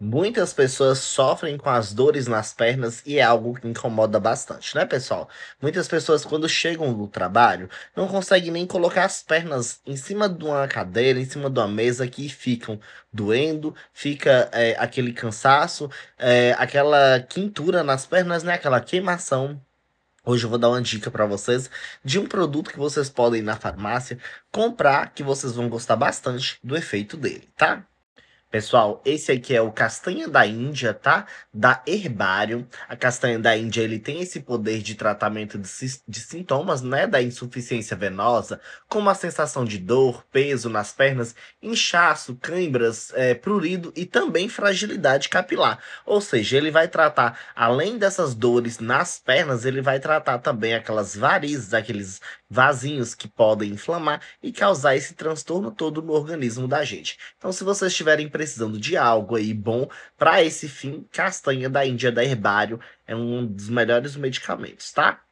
Muitas pessoas sofrem com as dores nas pernas e é algo que incomoda bastante, né, pessoal? Muitas pessoas, quando chegam do trabalho, não conseguem nem colocar as pernas em cima de uma cadeira, em cima de uma mesa, que ficam doendo, fica é, aquele cansaço, é, aquela quintura nas pernas, né? Aquela queimação. Hoje eu vou dar uma dica para vocês de um produto que vocês podem ir na farmácia comprar, que vocês vão gostar bastante do efeito dele, tá? Pessoal, esse aqui é o castanha da Índia, tá? Da Herbário. A castanha da Índia, ele tem esse poder de tratamento de, de, sintomas, né? Da insuficiência venosa, como a sensação de dor, peso nas pernas, inchaço, câimbras, é, prurido e também fragilidade capilar. Ou seja, ele vai tratar, além dessas dores nas pernas, ele vai tratar também aquelas varizes, aqueles vasinhos que podem inflamar e causar esse transtorno todo no organismo da gente. Então, se vocês tiverem precisando de algo aí bom para esse fim, castanha da Índia da Herbário é um dos melhores medicamentos, tá?